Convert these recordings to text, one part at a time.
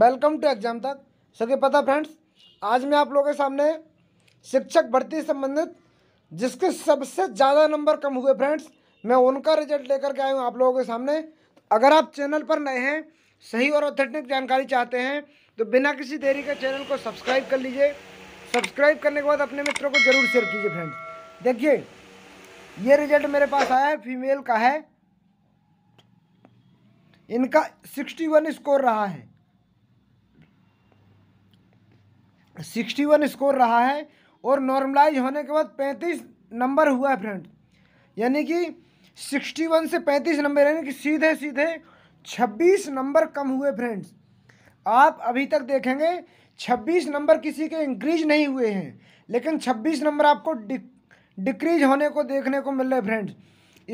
welcome to exam तक सबके पता फ्रेंड्स आज मैं आप लोगों के सामने शिक्षक भर्ती संबंधित जिसके सबसे ज़्यादा नंबर कम हुए फ्रेंड्स मैं उनका रिजल्ट लेकर के आया हूँ आप लोगों के सामने अगर आप चैनल पर नए हैं सही और ऑथेंटिक जानकारी चाहते हैं तो बिना किसी देरी के चैनल को सब्सक्राइब कर लीजिए सब्सक्राइब करने के बाद अपने मित्रों को ज़रूर शेयर कीजिए फ्रेंड्स देखिए ये रिजल्ट मेरे पास आया है फीमेल का है इनका सिक्सटी वन स्कोर रहा है सिक्सटी वन स्कोर रहा है और नॉर्मलाइज होने के बाद पैंतीस नंबर हुआ है फ्रेंड यानी कि सिक्सटी वन से पैंतीस नंबर यानी कि सीधे सीधे छब्बीस नंबर कम हुए फ्रेंड्स आप अभी तक देखेंगे छब्बीस नंबर किसी के इंक्रीज नहीं हुए हैं लेकिन छब्बीस नंबर आपको डिक्रीज होने को देखने को मिल रहे हैं फ्रेंड्स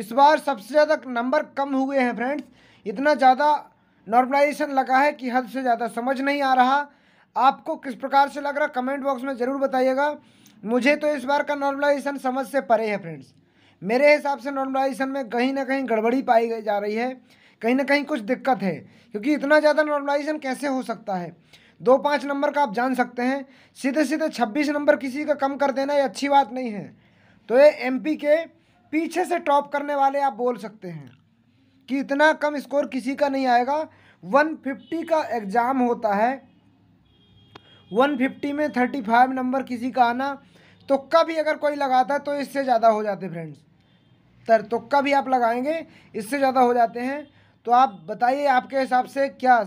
इस बार सबसे ज़्यादा नंबर कम हुए हैं फ्रेंड्स इतना ज़्यादा नॉर्मलाइजेशन लगा है कि हद से ज़्यादा समझ नहीं आ रहा आपको किस प्रकार से लग रहा कमेंट बॉक्स में ज़रूर बताइएगा मुझे तो इस बार का नॉर्मलाइजेशन समझ से परे है फ्रेंड्स मेरे हिसाब से नॉर्मलाइजेशन में कहीं ना कहीं गड़बड़ी पाई जा रही है कहीं ना कहीं कुछ दिक्कत है क्योंकि इतना ज़्यादा नॉर्मलाइजेशन कैसे हो सकता है दो पाँच नंबर का आप जान सकते हैं सीधे सीधे छब्बीस नंबर किसी का कम कर देना ये अच्छी बात नहीं है तो ये एम के पीछे से टॉप करने वाले आप बोल सकते हैं कि इतना कम स्कोर किसी का नहीं आएगा 150 का एग्ज़ाम होता है वन फिफ्टी में थर्टी फाइव नंबर किसी का आना तो भी अगर कोई लगाता है तो इससे ज़्यादा हो जाते फ्रेंड्स तर तो भी आप लगाएंगे इससे ज़्यादा हो जाते हैं तो आप बताइए आपके हिसाब से क्या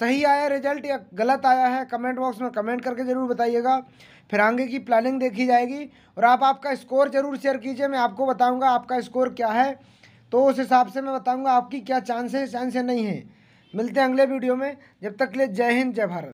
सही आया रिजल्ट या गलत आया है कमेंट बॉक्स में कमेंट करके ज़रूर बताइएगा फिर आगे की प्लानिंग देखी जाएगी और आप आपका स्कोर ज़रूर शेयर कीजिए मैं आपको बताऊँगा आपका स्कोर क्या है तो उस हिसाब से मैं बताऊँगा आपकी क्या चांसेस चांसेस नहीं है मिलते हैं अगले वीडियो में जब तक के लिए जय हिंद जय भारत